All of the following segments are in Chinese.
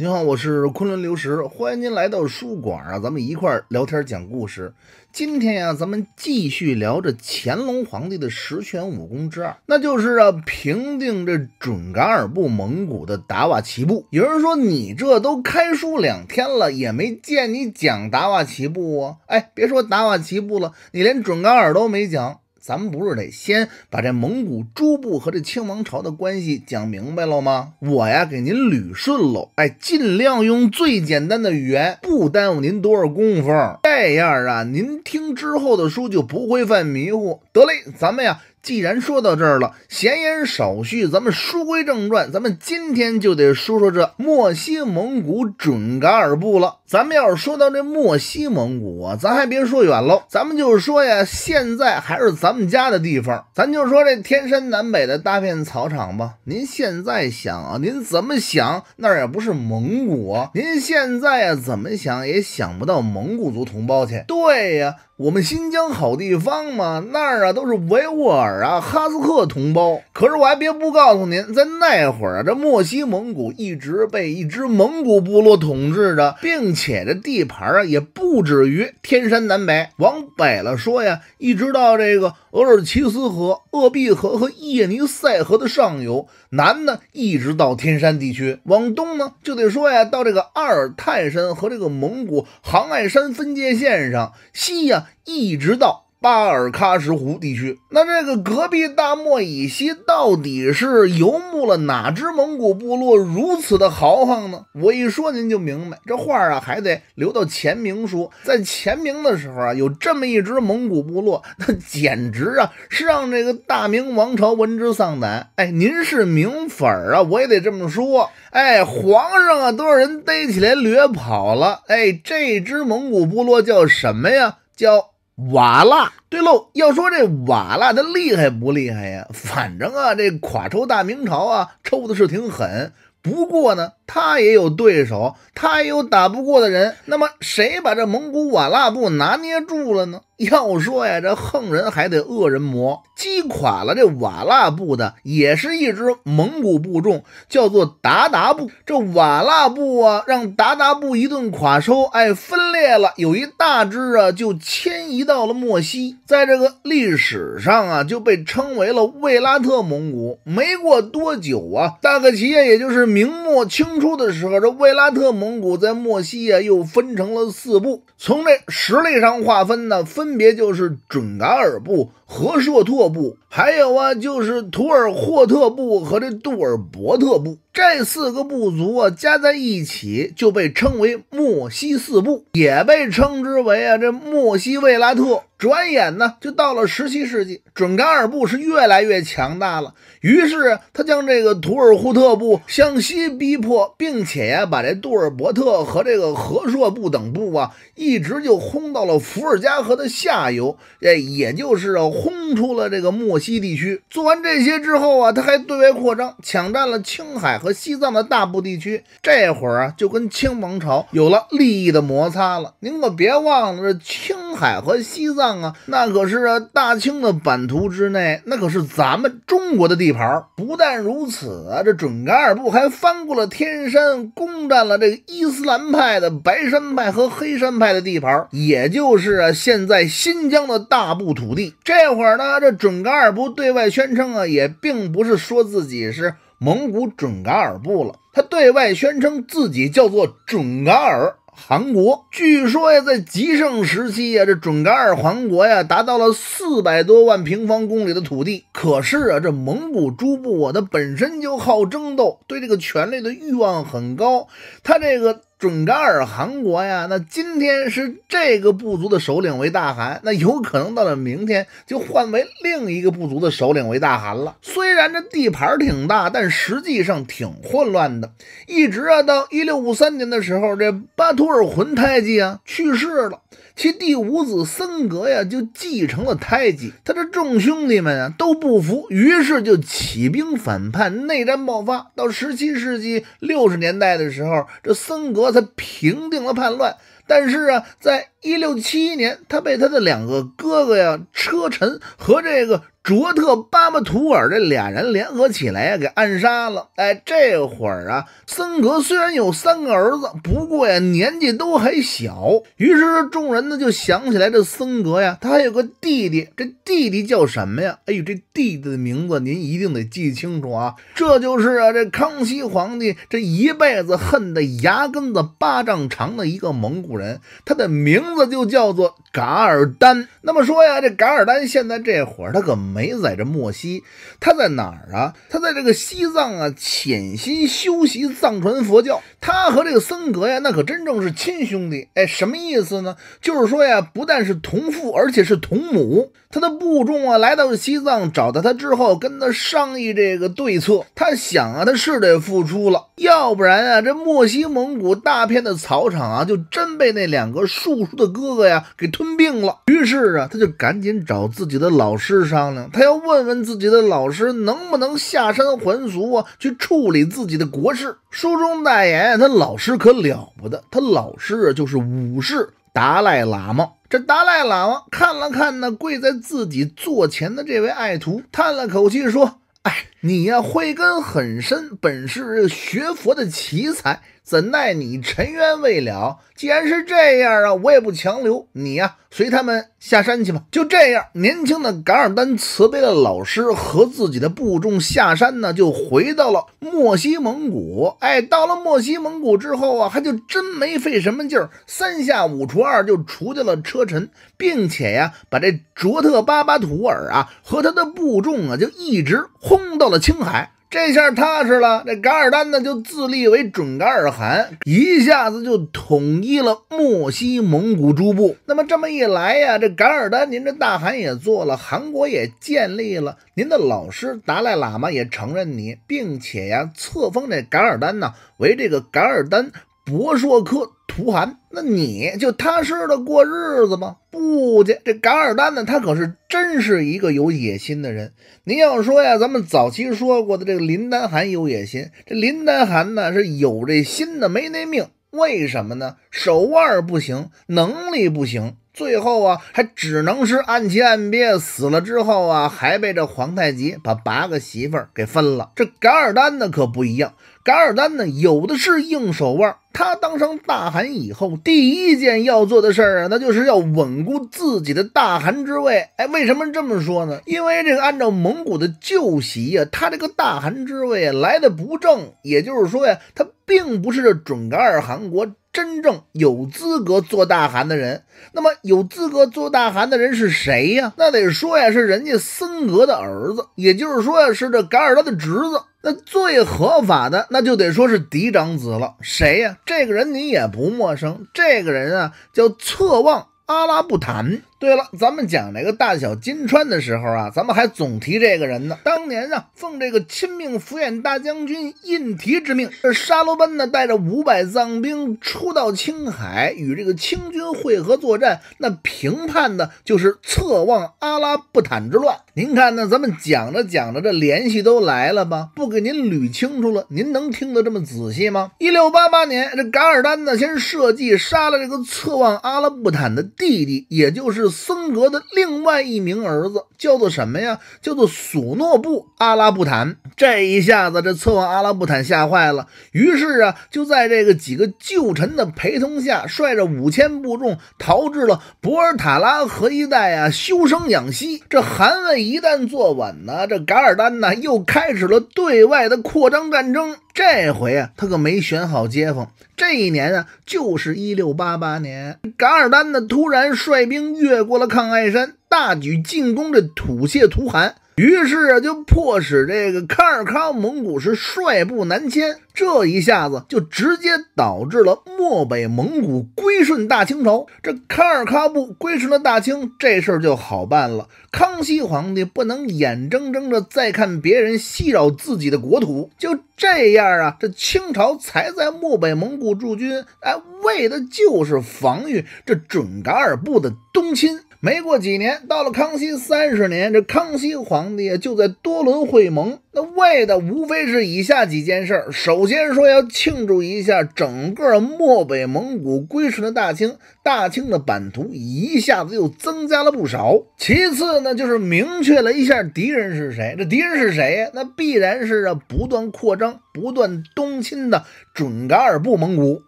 您好，我是昆仑流石，欢迎您来到书馆啊，咱们一块儿聊天讲故事。今天呀，咱们继续聊这乾隆皇帝的十全武功之二，那就是啊平定这准噶尔部蒙古的达瓦齐部。有人说你这都开书两天了，也没见你讲达瓦齐部啊？哎，别说达瓦齐部了，你连准噶尔都没讲。咱们不是得先把这蒙古诸部和这清王朝的关系讲明白了吗？我呀给您捋顺喽，哎，尽量用最简单的语言，不耽误您多少功夫。这样啊，您听之后的书就不会犯迷糊。得嘞，咱们呀，既然说到这儿了，闲言少叙，咱们书归正传，咱们今天就得说说这漠西蒙古准噶尔部了。咱们要是说到这墨西蒙古啊，咱还别说远了，咱们就是说呀，现在还是咱们家的地方。咱就说这天山南北的大片草场吧，您现在想啊，您怎么想，那儿也不是蒙古。您现在啊怎么想也想不到蒙古族同胞去。对呀，我们新疆好地方嘛，那儿啊都是维吾尔啊、哈萨克同胞。可是我还别不告诉您，在那会儿啊，这墨西蒙古一直被一支蒙古部落统治着，并。且这地盘啊，也不止于天山南北。往北了说呀，一直到这个额尔齐斯河、鄂毕河和叶尼塞河的上游；南呢，一直到天山地区；往东呢，就得说呀，到这个阿尔泰山和这个蒙古杭爱山分界线上；西呀，一直到。巴尔喀什湖地区，那这个隔壁大漠以西到底是游牧了哪支蒙古部落如此的豪横呢？我一说您就明白。这话啊，还得留到前明说。在前明的时候啊，有这么一支蒙古部落，那简直啊是让这个大明王朝闻之丧胆。哎，您是明粉儿啊，我也得这么说。哎，皇上啊，多少人逮起来掠跑了。哎，这支蒙古部落叫什么呀？叫。瓦剌，对喽。要说这瓦剌他厉害不厉害呀？反正啊，这垮抽大明朝啊，抽的是挺狠。不过呢，他也有对手，他也有打不过的人。那么，谁把这蒙古瓦剌部拿捏住了呢？要说呀，这横人还得恶人磨，击垮了这瓦剌部的，也是一支蒙古部众，叫做鞑靼部。这瓦剌部啊，让鞑靼部一顿垮收，哎，分裂了，有一大支啊，就迁移到了漠西，在这个历史上啊，就被称为了卫拉特蒙古。没过多久啊，大概其呀，也就是明末清初的时候，这卫拉特蒙古在漠西呀，又分成了四部，从这实力上划分呢，分。分别就是准噶尔部、和硕特部，还有啊，就是图尔霍特部和这杜尔伯特部，这四个部族啊，加在一起就被称为莫西四部，也被称之为啊这莫西卫拉特。转眼呢，就到了十七世纪，准噶尔部是越来越强大了。于是他将这个土尔扈特部向西逼迫，并且呀，把这杜尔伯特和这个和硕部等部啊，一直就轰到了伏尔加河的下游，这也就是轰出了这个漠西地区。做完这些之后啊，他还对外扩张，抢占了青海和西藏的大部地区。这会儿啊，就跟清王朝有了利益的摩擦了。您可别忘了，这清。海和西藏啊，那可是啊大清的版图之内，那可是咱们中国的地盘。不但如此啊，这准噶尔部还翻过了天山，攻占了这个伊斯兰派的白山派和黑山派的地盘，也就是啊现在新疆的大部土地。这会儿呢，这准噶尔部对外宣称啊，也并不是说自己是蒙古准噶尔部了，他对外宣称自己叫做准噶尔。韩国据说呀，在极盛时期呀，这准噶尔汗国呀，达到了四百多万平方公里的土地。可是啊，这蒙古诸部，我的本身就好争斗，对这个权力的欲望很高，他这个。准噶尔汗国呀，那今天是这个部族的首领为大汗，那有可能到了明天就换为另一个部族的首领为大汗了。虽然这地盘挺大，但实际上挺混乱的。一直啊到一六五三年的时候，这巴图尔浑台吉啊去世了，其第五子森格呀就继承了台吉。他这众兄弟们啊都不服，于是就起兵反叛，内战爆发。到十七世纪六十年代的时候，这森格。他平定了叛乱，但是啊，在一六七一年，他被他的两个哥哥呀，车臣和这个。卓特巴巴图尔这俩人联合起来呀，给暗杀了。哎，这会儿啊，森格虽然有三个儿子，不过呀，年纪都还小。于是众人呢就想起来，这森格呀，他还有个弟弟。这弟弟叫什么呀？哎呦，这弟弟的名字您一定得记清楚啊！这就是啊，这康熙皇帝这一辈子恨得牙根子巴掌长的一个蒙古人，他的名字就叫做噶尔丹。那么说呀，这噶尔丹现在这会儿，他可。没。没在这墨西，他在哪儿啊？他在这个西藏啊，潜心修习藏传佛教。他和这个僧格呀，那可真正是亲兄弟。哎，什么意思呢？就是说呀，不但是同父，而且是同母。他的部众啊，来到西藏找到他之后，跟他商议这个对策。他想啊，他是得复出了。要不然啊，这墨西蒙古大片的草场啊，就真被那两个庶叔的哥哥呀给吞并了。于是啊，他就赶紧找自己的老师商量，他要问问自己的老师能不能下山还俗啊，去处理自己的国事。书中代言，他老师可了不得，他老师就是武士达赖喇嘛。这达赖喇嘛看了看那跪在自己座前的这位爱徒，叹了口气说：“哎。”你呀，慧根很深，本是学佛的奇才，怎奈你尘缘未了。既然是这样啊，我也不强留你呀，随他们下山去吧。就这样，年轻的噶尔丹慈悲的老师和自己的部众下山呢，就回到了莫西蒙古。哎，到了莫西蒙古之后啊，他就真没费什么劲儿，三下五除二就除掉了车臣，并且呀，把这卓特巴巴图尔啊和他的部众啊，就一直轰到。到了青海，这下踏实了。这噶尔丹呢，就自立为准噶尔汗，一下子就统一了漠西蒙古诸部。那么这么一来呀，这噶尔丹，您这大汗也做了，韩国也建立了，您的老师达赖喇嘛也承认你，并且呀，册封这噶尔丹呢为这个噶尔丹博硕克。图汗，那你就踏实的过日子吧。不去这噶尔丹呢，他可是真是一个有野心的人。您要说呀，咱们早期说过的这个林丹汗有野心，这林丹汗呢是有这心的，没那命。为什么呢？手腕不行，能力不行。最后啊，还只能是暗器暗别死了之后啊，还被这皇太极把八个媳妇儿给分了。这噶尔丹呢可不一样，噶尔丹呢有的是硬手腕。他当上大汗以后，第一件要做的事儿啊，那就是要稳固自己的大汗之位。哎，为什么这么说呢？因为这个按照蒙古的旧习呀，他这个大汗之位来的不正，也就是说呀，他并不是这准噶尔汗国。真正有资格做大汗的人，那么有资格做大汗的人是谁呀？那得说呀，是人家森格的儿子，也就是说呀，是这噶尔丹的侄子。那最合法的，那就得说是嫡长子了。谁呀？这个人你也不陌生，这个人啊叫策妄阿拉布坦。对了，咱们讲这个大小金川的时候啊，咱们还总提这个人呢。当年啊，奉这个亲命抚远大将军印提之命，这沙罗班呢带着五百藏兵出到青海，与这个清军会合作战。那评判呢，就是策妄阿拉布坦之乱。您看呢，咱们讲着讲着，这联系都来了吧？不给您捋清楚了，您能听得这么仔细吗？一六八八年，这噶尔丹呢，先是设计杀了这个策妄阿拉布坦的弟弟，也就是。森格的另外一名儿子叫做什么呀？叫做索诺布阿拉布坦。这一下子，这策王阿拉布坦吓坏了，于是啊，就在这个几个旧臣的陪同下，率着五千部众逃至了博尔塔拉河一带啊，休生养息。这汗位一旦坐稳呢，这噶尔丹呢又开始了对外的扩张战争。这回啊，他可没选好街坊。这一年啊，就是一六八八年，噶尔丹呢突然率兵越过了抗艾山，大举进攻这土谢图汗，于是啊就迫使这个喀尔喀蒙古是率部南迁，这一下子就直接导致了漠北蒙古。归顺大清朝，这卡尔喀布归顺了大清，这事儿就好办了。康熙皇帝不能眼睁睁的再看别人袭扰自己的国土，就这样啊，这清朝才在漠北蒙古驻军，哎，为的就是防御这准噶尔部的东侵。没过几年，到了康熙三十年，这康熙皇帝就在多伦会盟。那为的无非是以下几件事儿：首先说要庆祝一下整个漠北蒙古归顺的大清，大清的版图一下子又增加了不少；其次呢，就是明确了一下敌人是谁。这敌人是谁呀？那必然是啊，不断扩张、不断东侵的准噶尔部蒙古。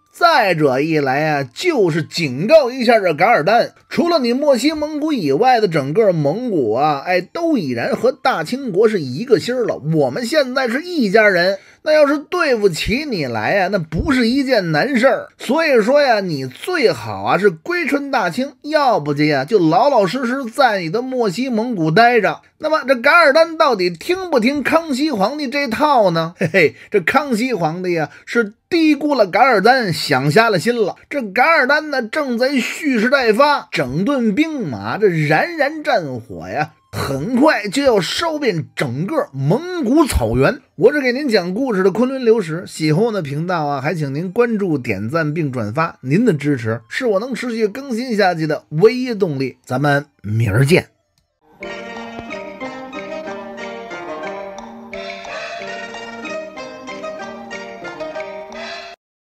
再者一来啊，就是警告一下这噶尔丹，除了你墨西蒙古以外的整个蒙古啊，哎，都已然和大清国是一个心儿了。我们现在是一家人。那要是对不起你来呀，那不是一件难事儿。所以说呀，你最好啊是归顺大清，要不就呀就老老实实在你的莫西蒙古待着。那么这噶尔丹到底听不听康熙皇帝这套呢？嘿嘿，这康熙皇帝呀是低估了噶尔丹，想瞎了心了。这噶尔丹呢正在蓄势待发，整顿兵马，这燃燃战火呀。很快就要烧遍整个蒙古草原。我是给您讲故事的昆仑流石，喜欢我的频道啊，还请您关注、点赞并转发。您的支持是我能持续更新下去的唯一动力。咱们明儿见。